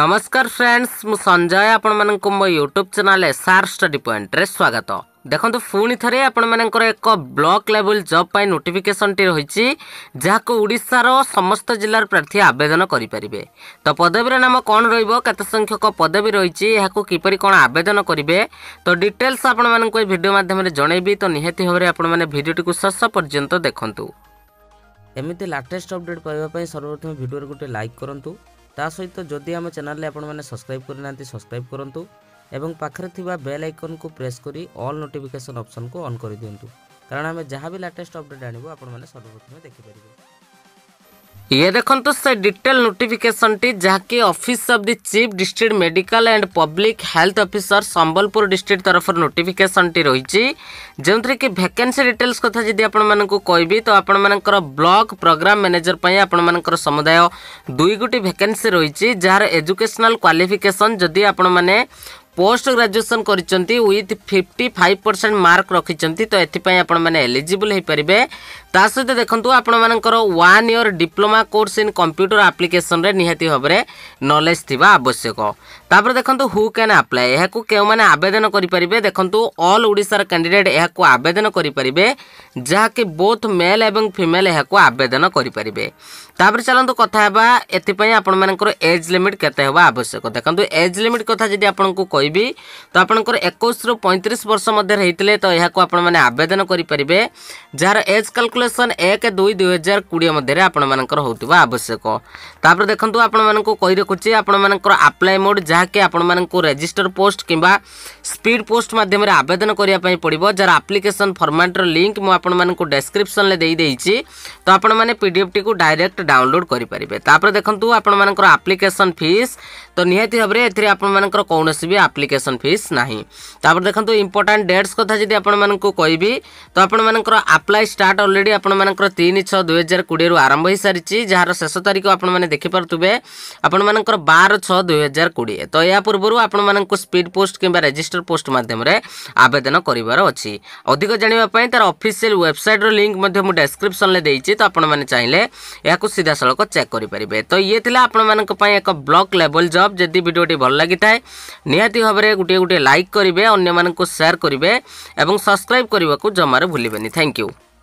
নমস্কার ফ্রেন্ডস মু সঞ্জয় আপনার মো ইউট্যুব চ্যানেল এসআর স্টডি পয়েন্টরে স্বাগত দেখুন পুঁথ আপনার এক ব্লক লেভেল জব পাই নোটিফিকেসনটি রয়েছে যা ওড়শার সমস্ত জেলার প্রার্থী আবেদন করে পে তো পদবীর নাম কণ রহব কত সংখ্যক পদবী রয়েছে এখন কিপর কোণ আবেদন করবে তো ডিটেলস আপনার এই ভিডিও মাধ্যমে জনাইবি তো নিহতি ভাবে আপনার ভিডিওটি শেষ পর্যন্ত দেখুন এমিতি লাটেস্ট অপডেট পাইবা সর্বপ্রথমে ভিডিওর গোটে লাইক করতু ତା ସହିତ ଯଦି ଆମ ଚ୍ୟାନେଲରେ ଆପଣମାନେ ସବସ୍କ୍ରାଇବ୍ କରିନାହାନ୍ତି ସବସ୍କ୍ରାଇବ୍ କରନ୍ତୁ ଏବଂ ପାଖରେ ଥିବା ବେଲ୍ ଆଇକନ୍କୁ ପ୍ରେସ୍ କରି ଅଲ୍ ନୋଟିଫିକେସନ୍ ଅପସନ୍କୁ ଅନ୍ କରିଦିଅନ୍ତୁ କାରଣ ଆମେ ଯାହା ବି ଲାଟେଷ୍ଟ ଅପଡ଼େଟ୍ ଆଣିବୁ ଆପଣମାନେ ସର୍ବପ୍ରଥମେ ଦେଖିପାରିବେ ये देखु से डिटेल नोटिफिकेसन टी जहाँकि office of the chief district medical and public health officer Sambalpur district तरफ नोटिफिकेसन टी रही जो थी कि भैकेन्सी डिटेल्स कथा जब आपको कह तो आपर ब्लक प्रोग्राम मैनेजर पर आपर समुदाय दुई गोटी भैकेन्सी रही जार एजुकेशनाल क्वाफिकेसन जदि आपण পোস্ট গ্রাজুয়েসন করছেন with fifty five percent mark রকিছেন তো এপাই আপনার এলিজিবল হয়ে পারে তা সহ দেখুন আপনার one year diploma course in computer application নিহতি ভাবে নলেজ থাকা আবশ্যক तापर देखो हू कैन आप्लाई या क्यों मैंने आवेदन करेंगे देखो अल ओडार कैंडिडेट यह आवेदन करेंगे जहाँकि बोथ मेल एवं फिमेल यहाँ आवेदन करेंगे चलो कथा एपण मर एज लिमिट के आवश्यक देखो एज लिमिट कथा जी आपको कह तो आपंकर एक पैंतीस वर्ष मध्य तो यह आवेदन करेंगे जार एज काल्कुलेसन एक दुई दुई हजार कोड़े मध्य आपण मानक होवश्यक देखो आपण मूँ कही रखुच्छी आप्लाय मोड जहाँ जहाँकि आपजिस्टर पोस्ट कि स्पीड पोस्ट मध्यम आवेदन करने पड़ा जार आप्लिकेसन फर्माट्र लिंक मुझे डेस्क्रिप्सन दे तो आपएफ टी डायरेक्ट डाउनलोड करेंगे देखो आपर आप्लिकेसन फिज तो निहती भाव में एर कौन भी आप्लिकेसन फिस् ना तापर देखो इंपोर्टां डेट्स क्या जी आपको कहबी तो आपर आप्लाय स्टार्ट अलरेडी आप तीन छः दुई हजार कोड़े आरंभ हो सारी जार शेष तारीख आपखिपे आपर बार छः दुई हजार कोड़े ତ ଏହା ପୂର୍ବରୁ ଆପଣମାନଙ୍କୁ ସ୍ପିଡ୍ ପୋଷ୍ଟ କିମ୍ବା ରେଜିଷ୍ଟର ପୋଷ୍ଟ ମାଧ୍ୟମରେ ଆବେଦନ କରିବାର ଅଛି ଅଧିକ ଜାଣିବା ପାଇଁ ତା'ର ଅଫିସିଆଲ ୱେବସାଇଟ୍ର ଲିଙ୍କ୍ ମଧ୍ୟ ମୁଁ ଡେସ୍କ୍ରିପସନ୍ରେ ଦେଇଛି ତ ଆପଣମାନେ ଚାହିଁଲେ ଏହାକୁ ସିଧାସଳଖ ଚେକ୍ କରିପାରିବେ ତ ଇଏ ଥିଲା ଆପଣମାନଙ୍କ ପାଇଁ ଏକ ବ୍ଲକ୍ ଲେବଲ୍ ଜବ୍ ଯଦି ଭିଡ଼ିଓଟି ଭଲ ଲାଗିଥାଏ ନିହାତି ଭାବରେ ଗୋଟିଏ ଗୋଟିଏ ଲାଇକ୍ କରିବେ ଅନ୍ୟମାନଙ୍କୁ ସେୟାର କରିବେ ଏବଂ ସବସ୍କ୍ରାଇବ୍ କରିବାକୁ ଜମାରୁ ଭୁଲିବେନି ଥ୍ୟାଙ୍କ ୟୁ